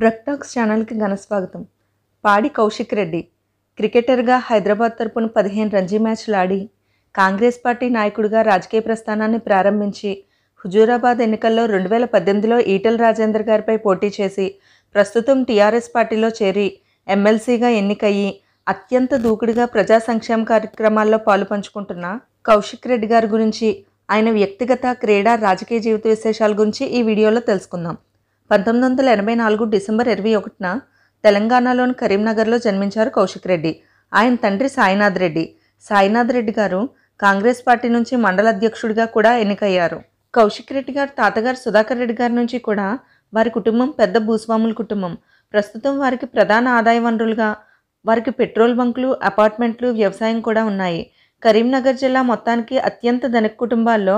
ప్రక్టాక్స్ ఛానల్కి ఘనస్వాగతం పాడి కౌశిక్ రెడ్డి క్రికెటర్గా హైదరాబాద్ తరపున పదిహేను రంజీ మ్యాచ్లు ఆడి కాంగ్రెస్ పార్టీ నాయకుడిగా రాజకీయ ప్రస్థానాన్ని ప్రారంభించి హుజూరాబాద్ ఎన్నికల్లో రెండు వేల పద్దెనిమిదిలో ఈటల రాజేందర్ గారిపై పోటీ చేసి ప్రస్తుతం టీఆర్ఎస్ పార్టీలో చేరి ఎమ్మెల్సీగా ఎన్నికయ్యి అత్యంత దూకుడిగా ప్రజా సంక్షేమ కార్యక్రమాల్లో పాలుపంచుకుంటున్న కౌశిక్ రెడ్డి గారి గురించి ఆయన వ్యక్తిగత క్రీడా రాజకీయ జీవిత విశేషాల గురించి ఈ వీడియోలో తెలుసుకుందాం పంతొమ్మిది వందల ఎనభై నాలుగు డిసెంబర్ ఇరవై ఒకటిన తెలంగాణలోని కరీంనగర్లో జన్మించారు కౌశిక్ రెడ్డి ఆయన తండ్రి సాయినాథ్ రెడ్డి సాయినాథ్ రెడ్డి గారు కాంగ్రెస్ పార్టీ నుంచి మండల అధ్యక్షుడిగా కూడా ఎన్నికయ్యారు కౌశిక్ రెడ్డి గారు తాతగారు సుధాకర్ రెడ్డి గారి నుంచి కూడా వారి కుటుంబం పెద్ద భూస్వాముల కుటుంబం ప్రస్తుతం వారికి ప్రధాన ఆదాయ వనరులుగా వారికి పెట్రోల్ బంకులు అపార్ట్మెంట్లు వ్యవసాయం కూడా ఉన్నాయి కరీంనగర్ జిల్లా మొత్తానికి అత్యంత ధనిక కుటుంబాల్లో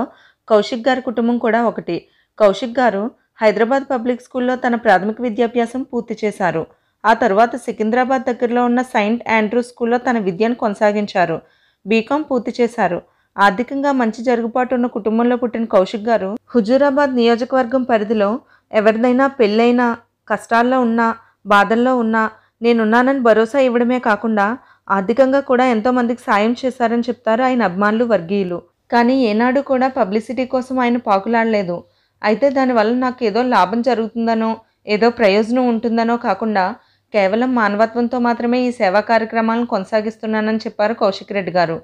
కౌశిక్ గారి కుటుంబం కూడా ఒకటి కౌశిక్ గారు హైదరాబాద్ పబ్లిక్ స్కూల్లో తన ప్రాథమిక విద్యాభ్యాసం పూర్తి చేశారు ఆ తర్వాత సికింద్రాబాద్ దగ్గరలో ఉన్న సెయింట్ ఆండ్రూ స్కూల్లో తన విద్యను కొనసాగించారు బీకాం పూర్తి చేశారు ఆర్థికంగా మంచి జరుగుబాటు ఉన్న కుటుంబంలో పుట్టిన కౌశిక్ గారు హుజూరాబాద్ నియోజకవర్గం పరిధిలో ఎవరిదైనా పెళ్ళైనా కష్టాల్లో ఉన్నా బాధల్లో ఉన్నా నేనున్నానని భరోసా ఇవ్వడమే కాకుండా ఆర్థికంగా కూడా ఎంతోమందికి సాయం చేశారని చెప్తారు ఆయన అభిమానులు వర్గీయులు కానీ ఏనాడు కూడా పబ్లిసిటీ కోసం ఆయన పాకులాడలేదు అయితే దానివల్ల నాకు ఏదో లాభం జరుగుతుందనో ఏదో ప్రయోజనం ఉంటుందనో కాకుండా కేవలం మానవత్వంతో మాత్రమే ఈ సేవా కార్యక్రమాలను కొనసాగిస్తున్నానని చెప్పారు కౌశిక్ రెడ్డి గారు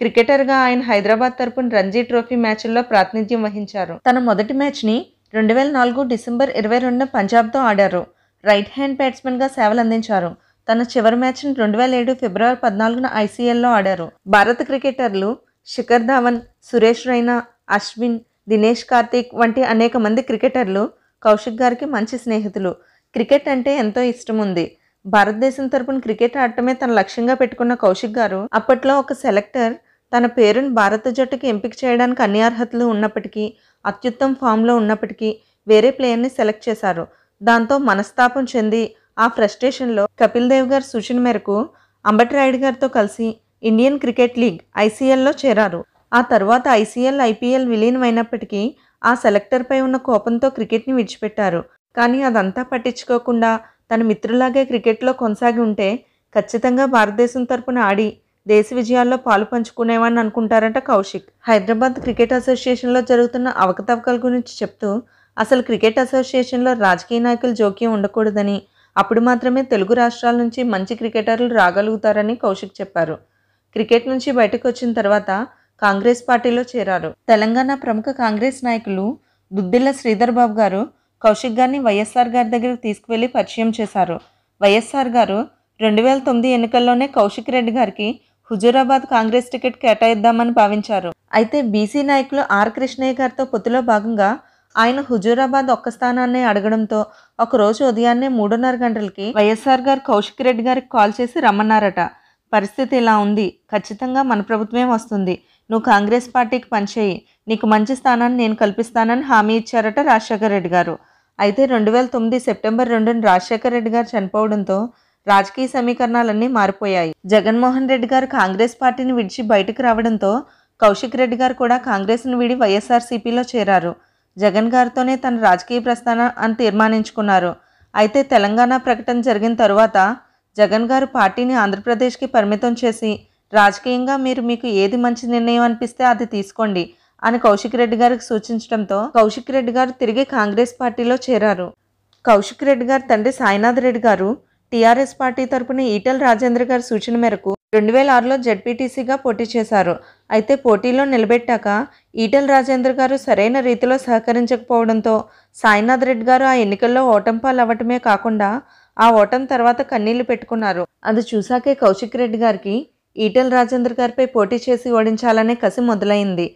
క్రికెటర్గా ఆయన హైదరాబాద్ తరపున రంజీ ట్రోఫీ మ్యాచ్ల్లో ప్రాతినిధ్యం వహించారు తన మొదటి మ్యాచ్ని రెండు వేల నాలుగు డిసెంబర్ ఇరవై రెండున పంజాబ్తో ఆడారు రైట్ హ్యాండ్ బ్యాట్స్మెన్గా సేవలు అందించారు తన చివరి మ్యాచ్ను రెండు వేల ఏడు ఫిబ్రవరి పద్నాలుగున ఐసీఎల్లో ఆడారు భారత క్రికెటర్లు శిఖర్ ధావన్ సురేష్ రైనా అశ్విన్ దినేష్ కార్తీక్ వంటి అనేక మంది క్రికెటర్లు కౌశిక్ గారికి మంచి స్నేహితులు క్రికెట్ అంటే ఎంతో ఇష్టం ఉంది భారతదేశం తరపున క్రికెట్ ఆడటమే తన లక్ష్యంగా పెట్టుకున్న కౌశిక్ గారు అప్పట్లో ఒక సెలెక్టర్ తన పేరును భారత జట్టుకి ఎంపిక చేయడానికి అన్ని అర్హతలు ఉన్నప్పటికీ అత్యుత్తమ ఫామ్లో ఉన్నప్పటికీ వేరే ప్లేయర్ని సెలెక్ట్ చేశారు దాంతో మనస్తాపం చెంది ఆ ఫ్రస్ట్రేషన్లో కపిల్ దేవ్ గారి సూచన మేరకు అంబటి రాయుడు గారితో కలిసి ఇండియన్ క్రికెట్ లీగ్ ఐసీఎల్లో చేరారు ఆ తర్వాత ఐసీఎల్ ఐపీఎల్ విలీనమైనప్పటికీ ఆ సెలెక్టర్పై ఉన్న కోపంతో క్రికెట్ని విడిచిపెట్టారు కానీ అదంతా పట్టించుకోకుండా తన మిత్రులాగే క్రికెట్లో కొనసాగి ఉంటే ఖచ్చితంగా భారతదేశం తరపున ఆడి దేశ విజయాల్లో పాలు పంచుకునేవాడిని అనుకుంటారట కౌశిక్ హైదరాబాద్ క్రికెట్ అసోసియేషన్లో జరుగుతున్న అవకతవకల గురించి చెప్తూ అసలు క్రికెట్ అసోసియేషన్లో రాజకీయ నాయకులు జోక్యం ఉండకూడదని అప్పుడు మాత్రమే తెలుగు రాష్ట్రాల నుంచి మంచి క్రికెటర్లు రాగలుగుతారని కౌశిక్ చెప్పారు క్రికెట్ నుంచి బయటకు వచ్చిన తర్వాత కాంగ్రెస్ పార్టీలో చేరారు తెలంగాణ ప్రముఖ కాంగ్రెస్ నాయకులు దుద్దిల్ల శ్రీధర్ బాబు గారు కౌశిక్ గారిని వైఎస్ఆర్ గారి దగ్గరకు తీసుకువెళ్లి పరిచయం చేశారు వైఎస్ఆర్ గారు రెండు వేల తొమ్మిది ఎన్నికల్లోనే కౌశిక్ రెడ్డి గారికి హుజూరాబాద్ కాంగ్రెస్ టికెట్ కేటాయిద్దామని భావించారు అయితే బీసీ నాయకులు ఆర్ కృష్ణయ్య గారితో పొత్తులో భాగంగా ఆయన హుజూరాబాద్ ఒక్క స్థానాన్ని అడగడంతో ఒక రోజు ఉదయాన్నే మూడున్నర గంటలకి వైఎస్ఆర్ గారు కౌశిక్ రెడ్డి గారికి కాల్ చేసి రమ్మన్నారట పరిస్థితి ఇలా ఉంది ఖచ్చితంగా మన ప్రభుత్వమే వస్తుంది నువ్వు కాంగ్రెస్ పార్టీకి పనిచేయి నీకు మంచి స్థానాన్ని నేను కల్పిస్తానని హామీ ఇచ్చారట రాజశేఖర రెడ్డి గారు అయితే రెండు వేల తొమ్మిది సెప్టెంబర్ రెండును రాజశేఖర రెడ్డి గారు చనిపోవడంతో రాజకీయ సమీకరణాలన్నీ మారిపోయాయి జగన్మోహన్ రెడ్డి గారు కాంగ్రెస్ పార్టీని విడిచి బయటకు రావడంతో కౌశిక్ రెడ్డి గారు కూడా కాంగ్రెస్ను విడి వైఎస్ఆర్సీపీలో చేరారు జగన్ గారితోనే తన రాజకీయ ప్రస్థానం అని తీర్మానించుకున్నారు అయితే తెలంగాణ ప్రకటన జరిగిన తరువాత జగన్ గారు పార్టీని ఆంధ్రప్రదేశ్కి పరిమితం చేసి రాజకీయంగా మీరు మీకు ఏది మంచి నిర్ణయం అనిపిస్తే అది తీసుకోండి అని కౌశిక్ రెడ్డి గారికి సూచించడంతో కౌశిక్ రెడ్డి గారు తిరిగి కాంగ్రెస్ పార్టీలో చేరారు కౌశిక్ రెడ్డి గారి తండ్రి సాయినాథ్ రెడ్డి గారు టీఆర్ఎస్ పార్టీ తరపున ఈటల రాజేంద్ర గారి సూచన మేరకు రెండు వేల ఆరులో జడ్పీటీసీగా పోటీ చేశారు అయితే పోటీలో నిలబెట్టాక ఈటల రాజేంద్ర గారు సరైన రీతిలో సహకరించకపోవడంతో సాయినాథ్ రెడ్డి గారు ఆ ఎన్నికల్లో ఓటంపాలు అవ్వటమే కాకుండా ఆ ఓటం తర్వాత కన్నీళ్లు పెట్టుకున్నారు అది చూశాకే కౌశిక్ రెడ్డి గారికి ఈటెల రాజేందర్ గారిపై పోటీ చేసి ఓడించాలనే కసి మొదలైంది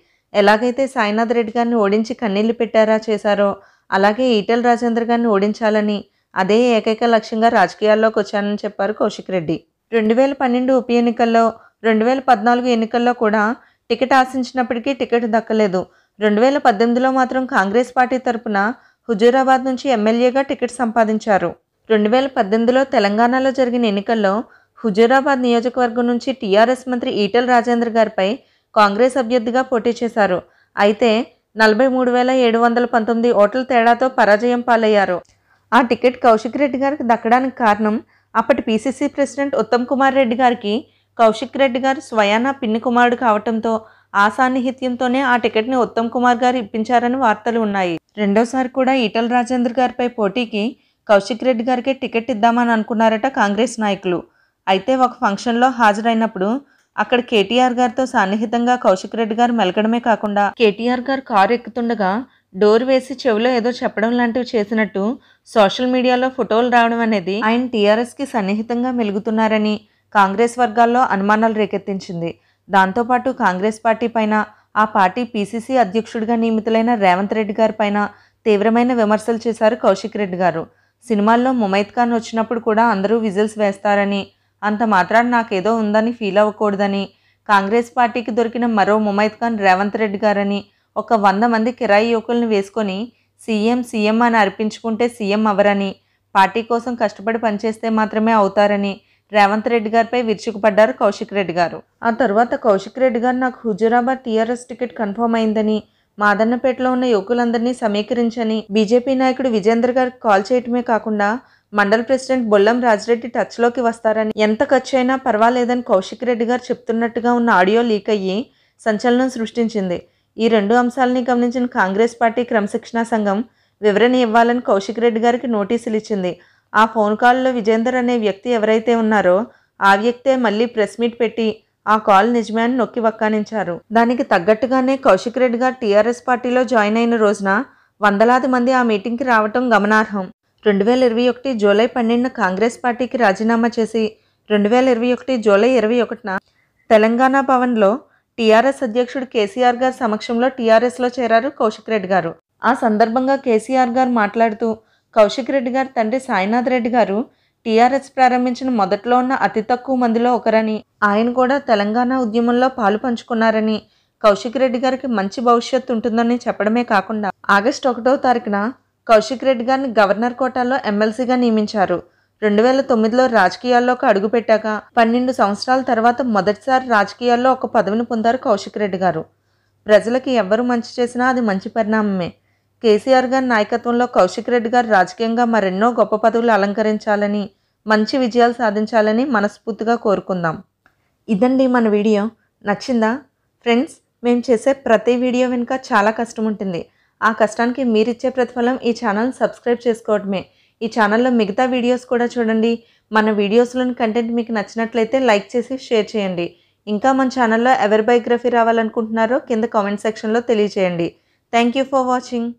ఎలాగైతే సాయినాథ్ రెడ్డి గారిని ఓడించి కన్నీళ్లు పెట్టారా చేశారో అలాగే ఈటెల రాజేందర్ గారిని ఓడించాలని అదే ఏకైక లక్ష్యంగా రాజకీయాల్లోకి వచ్చానని చెప్పారు కౌశిక్ రెడ్డి రెండు వేల పన్నెండు ఉప ఎన్నికల్లో రెండు వేల పద్నాలుగు ఎన్నికల్లో కూడా టికెట్ ఆశించినప్పటికీ టికెట్ దక్కలేదు రెండు వేల పద్దెనిమిదిలో మాత్రం కాంగ్రెస్ పార్టీ తరపున హుజూరాబాద్ నుంచి ఎమ్మెల్యేగా టికెట్ సంపాదించారు రెండు వేల పద్దెనిమిదిలో తెలంగాణలో జరిగిన ఎన్నికల్లో హుజూరాబాద్ నియోజకవర్గం నుంచి టీఆర్ఎస్ మంత్రి ఈటెల రాజేంద్ర గారిపై కాంగ్రెస్ అభ్యర్థిగా పోటీ చేశారు అయితే నలభై మూడు వేల ఏడు వందల పంతొమ్మిది ఓట్ల తేడాతో పరాజయం పాలయ్యారు ఆ టికెట్ కౌశిక్ రెడ్డి గారికి దక్కడానికి కారణం అప్పటి పీసీసీ ప్రెసిడెంట్ ఉత్తమ్ కుమార్ రెడ్డి గారికి కౌశిక్ రెడ్డి గారు స్వయానా పిన్ని కుమారుడు కావడంతో ఆ సాన్నిహిత్యంతోనే ఆ టికెట్ని ఉత్తమ్ కుమార్ గారు ఇప్పించారని వార్తలు ఉన్నాయి రెండోసారి కూడా ఈటల రాజేంద్ర గారిపై పోటీకి కౌశిక్ రెడ్డి గారికి టికెట్ ఇద్దామని అనుకున్నారట కాంగ్రెస్ నాయకులు అయితే ఒక ఫంక్షన్లో హాజరైనప్పుడు అక్కడ కేటీఆర్ గారితో సన్నిహితంగా కౌశిక్ రెడ్డి గారు మెలగడమే కాకుండా కేటీఆర్ గారు కారు ఎక్కుతుండగా డోర్ వేసి చెవిలో ఏదో చెప్పడం లాంటివి చేసినట్టు సోషల్ మీడియాలో ఫోటోలు రావడం అనేది ఆయన టీఆర్ఎస్కి సన్నిహితంగా మెలుగుతున్నారని కాంగ్రెస్ వర్గాల్లో అనుమానాలు రేకెత్తించింది దాంతోపాటు కాంగ్రెస్ పార్టీ పైన ఆ పార్టీ పీసీసీ అధ్యక్షుడిగా నియమితులైన రేవంత్ రెడ్డి గారి పైన తీవ్రమైన విమర్శలు చేశారు కౌశిక్ రెడ్డి గారు సినిమాల్లో ముమైత్ ఖాన్ వచ్చినప్పుడు కూడా అందరూ విజిల్స్ వేస్తారని అంత మాత్రాన నాకేదో ఉందని ఫీల్ అవ్వకూడదని కాంగ్రెస్ పార్టీకి దొరికిన మరో ముమైద్ ఖాన్ రేవంత్ రెడ్డి గారని ఒక వంద మంది కిరాయి యువకులను వేసుకొని సీఎం సీఎం అని అర్పించుకుంటే సీఎం అవరని పార్టీ కోసం కష్టపడి పనిచేస్తే మాత్రమే అవుతారని రేవంత్ రెడ్డి గారిపై విరుచుకుపడ్డారు కౌశిక్ రెడ్డి గారు ఆ తర్వాత కౌశిక్ రెడ్డి గారు నాకు హుజురాబాద్ టీఆర్ఎస్ టికెట్ కన్ఫర్మ్ అయిందని మాదన్నపేటలో ఉన్న యువకులందరినీ సమీకరించని బీజేపీ నాయకుడు విజేందర్ గారికి కాల్ చేయటమే కాకుండా మండల్ ప్రెసిడెంట్ బొల్లం రాజిరెడ్డి టచ్లోకి వస్తారని ఎంత ఖర్చు అయినా పర్వాలేదని కౌశిక్ రెడ్డి గారు చెప్తున్నట్టుగా ఉన్న ఆడియో లీక్ అయ్యి సంచలనం సృష్టించింది ఈ రెండు అంశాలని గమనించిన కాంగ్రెస్ పార్టీ క్రమశిక్షణా సంఘం వివరణ ఇవ్వాలని కౌశిక్ రెడ్డి గారికి నోటీసులు ఇచ్చింది ఆ ఫోన్ కాల్లో విజేందర్ అనే వ్యక్తి ఎవరైతే ఉన్నారో ఆ వ్యక్తే మళ్ళీ ప్రెస్ మీట్ పెట్టి ఆ కాల్ నిజమే అని నొక్కి వక్కానించారు దానికి తగ్గట్టుగానే కౌశిక్ రెడ్డి గారు టీఆర్ఎస్ పార్టీలో జాయిన్ అయిన రోజున వందలాది మంది ఆ మీటింగ్కి రావటం గమనార్హం రెండు వేల ఇరవై ఒకటి జూలై పన్నెండున కాంగ్రెస్ పార్టీకి రాజీనామా చేసి రెండు వేల ఇరవై ఒకటి జూలై ఇరవై ఒకటిన తెలంగాణ భవన్లో టీఆర్ఎస్ అధ్యక్షుడు కేసీఆర్ గారి సమక్షంలో టీఆర్ఎస్లో చేరారు కౌశిక్ రెడ్డి గారు ఆ సందర్భంగా కేసీఆర్ గారు మాట్లాడుతూ కౌశిక్ రెడ్డి గారి తండ్రి సాయినాథ్ రెడ్డి గారు టీఆర్ఎస్ ప్రారంభించిన మొదట్లో ఉన్న అతి తక్కువ మందిలో ఒకరని ఆయన కూడా తెలంగాణ ఉద్యమంలో పాలు పంచుకున్నారని కౌశిక్ రెడ్డి గారికి మంచి భవిష్యత్తు ఉంటుందని చెప్పడమే కాకుండా ఆగస్టు ఒకటో తారీఖున కౌశిక్ రెడ్డి గారిని గవర్నర్ కోటాలో ఎమ్మెల్సీగా నియమించారు రెండు వేల తొమ్మిదిలో రాజకీయాల్లోకి పెట్టాక పన్నెండు సంవత్సరాల తర్వాత మొదటిసారి రాజకీయాల్లో ఒక పదవిని పొందారు కౌశిక్ రెడ్డి గారు ప్రజలకి ఎవరు మంచి చేసినా అది మంచి పరిణామమే కేసీఆర్ గారి నాయకత్వంలో కౌశిక్ రెడ్డి గారు రాజకీయంగా మరెన్నో గొప్ప పదవులు అలంకరించాలని మంచి విజయాలు సాధించాలని మనస్ఫూర్తిగా కోరుకుందాం ఇదండి మన వీడియో నచ్చిందా ఫ్రెండ్స్ మేము చేసే ప్రతి వీడియో వెనుక చాలా కష్టం ఉంటుంది ఆ కష్టానికి మీరిచ్చే ప్రతిఫలం ఈ ఛానల్ సబ్స్క్రైబ్ చేసుకోవడమే ఈ ఛానల్లో మిగతా వీడియోస్ కూడా చూడండి మన వీడియోస్లోని కంటెంట్ మీకు నచ్చినట్లయితే లైక్ చేసి షేర్ చేయండి ఇంకా మన ఛానల్లో ఎవరి బయోగ్రఫీ రావాలనుకుంటున్నారో కింద కామెంట్ సెక్షన్లో తెలియజేయండి థ్యాంక్ యూ ఫర్ వాచింగ్